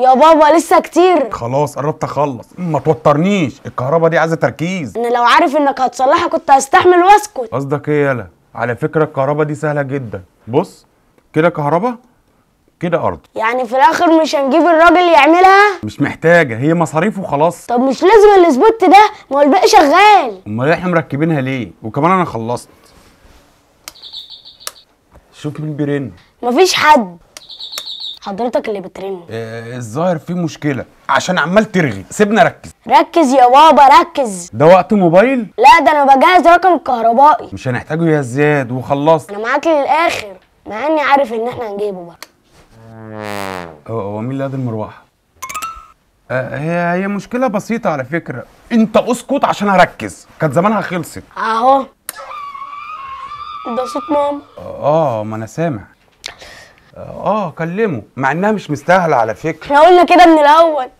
يا بابا لسه كتير خلاص قربت اخلص ما توترنيش الكهرباء دي عايزه تركيز انا لو عارف انك هتصلحها كنت هستحمل واسكت قصدك ايه يالا على فكره الكهرباء دي سهله جدا بص كده كهرباء كده ارض يعني في الاخر مش هنجيب الراجل يعملها مش محتاجه هي مصاريف وخلاص طب مش لازم السبوت ده ما هو الباقي شغال امال احنا مركبينها ليه وكمان انا خلصت شوف مين بيرن مفيش حد حضرتك اللي بترن آه، الظاهر في مشكله عشان عمال ترغي سيبنا ركز ركز يا بابا ركز ده وقت موبايل لا ده انا بجهز رقم الكهربائي مش هنحتاجه يا زياد وخلصت انا معاك للاخر مع اني عارف ان احنا هنجيبه بقى هو هو مين اللي قاد المروحه آه هي هي مشكله بسيطه على فكره انت اسكت عشان اركز كانت زمانها خلصت اهو ده صوت ماما اه ما انا سامع اه كلمه مع انها مش مستاهله على فكره احنا قلنا كده من الاول